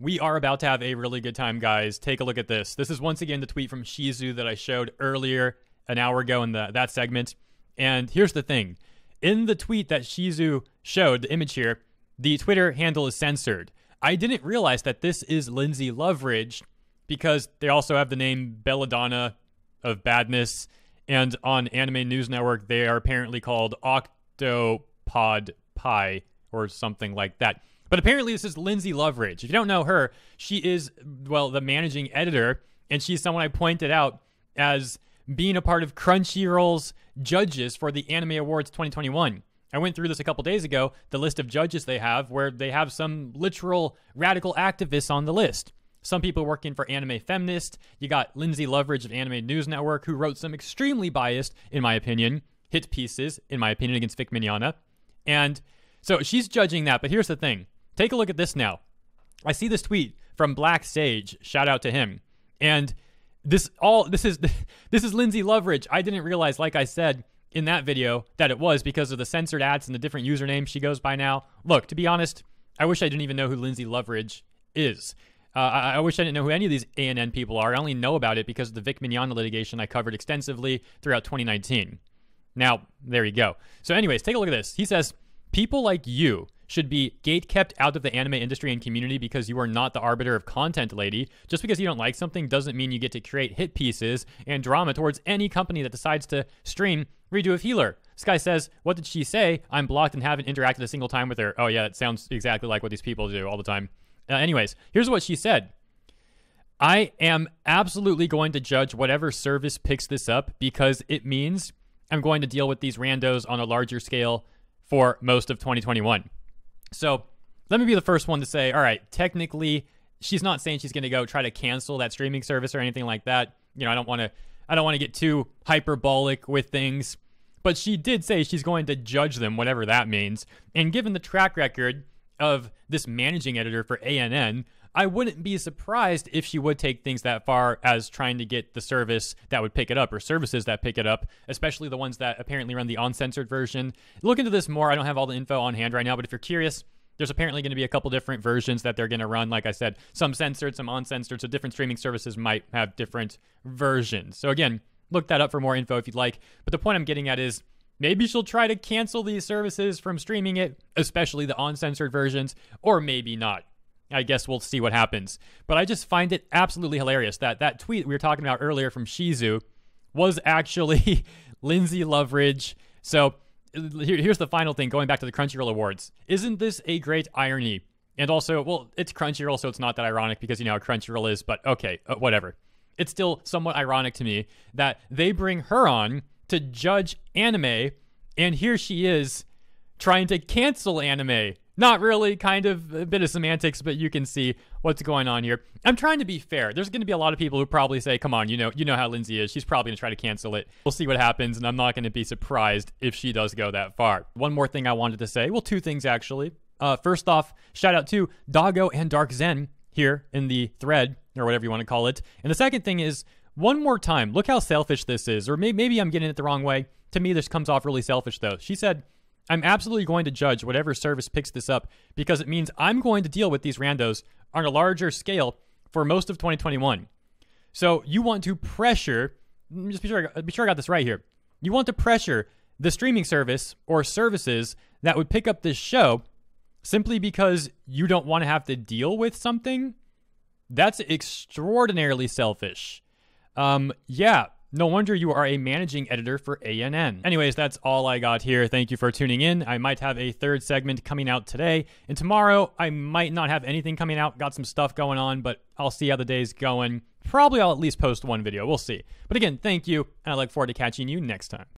We are about to have a really good time, guys. Take a look at this. This is once again the tweet from Shizu that I showed earlier an hour ago in the, that segment. And here's the thing in the tweet that Shizu showed, the image here, the Twitter handle is censored. I didn't realize that this is Lindsay Loveridge because they also have the name Belladonna of Badness. And on Anime News Network, they are apparently called Octopod Pie or something like that. But apparently, this is Lindsay Loveridge. If you don't know her, she is, well, the managing editor, and she's someone I pointed out as being a part of Crunchyroll's judges for the Anime Awards 2021. I went through this a couple days ago, the list of judges they have, where they have some literal radical activists on the list. Some people working for Anime Feminist. You got Lindsay Loveridge of Anime News Network, who wrote some extremely biased, in my opinion, hit pieces, in my opinion, against Vic Mignogna. And so she's judging that, but here's the thing Take a look at this now. I see this tweet from Black Sage. Shout out to him. And this all this is this is Lindsay Loveridge. I didn't realize, like I said in that video, that it was because of the censored ads and the different usernames she goes by now. Look, to be honest, I wish I didn't even know who Lindsay Loveridge is. Uh, I, I, wish I didn't know who any of these ANN people are. I only know about it because of the Vic Mignogna litigation I covered extensively throughout 2019. Now, there you go. So, anyways, take a look at this. He says, People like you should be gate kept out of the anime industry and community because you are not the arbiter of content, lady. Just because you don't like something doesn't mean you get to create hit pieces and drama towards any company that decides to stream Redo of Healer. This guy says, What did she say? I'm blocked and haven't interacted a single time with her. Oh, yeah, it sounds exactly like what these people do all the time. Uh, anyways, here's what she said. I am absolutely going to judge whatever service picks this up because it means I'm going to deal with these randos on a larger scale for most of 2021. So let me be the first one to say, all right, technically, she's not saying she's going to go try to cancel that streaming service or anything like that. You know, I don't want to, I don't want to get too hyperbolic with things, but she did say she's going to judge them, whatever that means. And given the track record of this managing editor for ANN, I wouldn't be surprised if she would take things that far as trying to get the service that would pick it up or services that pick it up, especially the ones that apparently run the uncensored version. Look into this more. I don't have all the info on hand right now, but if you're curious, there's apparently going to be a couple different versions that they're going to run. Like I said, some censored, some uncensored. So different streaming services might have different versions. So again, look that up for more info if you'd like. But the point I'm getting at is maybe she'll try to cancel these services from streaming it, especially the uncensored versions, or maybe not. I guess we'll see what happens. But I just find it absolutely hilarious that that tweet we were talking about earlier from Shizu was actually Lindsay Loveridge. So here, here's the final thing going back to the Crunchyroll Awards. Isn't this a great irony? And also, well, it's Crunchyroll, so it's not that ironic because you know how Crunchyroll is, but okay, uh, whatever. It's still somewhat ironic to me that they bring her on to judge anime, and here she is trying to cancel anime not really, kind of a bit of semantics, but you can see what's going on here. I'm trying to be fair. There's going to be a lot of people who probably say, "Come on, you know, you know how Lindsay is. She's probably going to try to cancel it." We'll see what happens, and I'm not going to be surprised if she does go that far. One more thing I wanted to say, well, two things actually. Uh, first off, shout out to Doggo and Dark Zen here in the thread or whatever you want to call it. And the second thing is, one more time, look how selfish this is, or maybe I'm getting it the wrong way. To me, this comes off really selfish though. She said. I'm absolutely going to judge whatever service picks this up because it means I'm going to deal with these randos on a larger scale for most of 2021. So you want to pressure, just be sure, be sure I got this right here. You want to pressure the streaming service or services that would pick up this show simply because you don't want to have to deal with something. That's extraordinarily selfish. Um, yeah, no wonder you are a managing editor for ANN. Anyways, that's all I got here. Thank you for tuning in. I might have a third segment coming out today, and tomorrow I might not have anything coming out. Got some stuff going on, but I'll see how the day's going. Probably I'll at least post one video. We'll see. But again, thank you, and I look forward to catching you next time.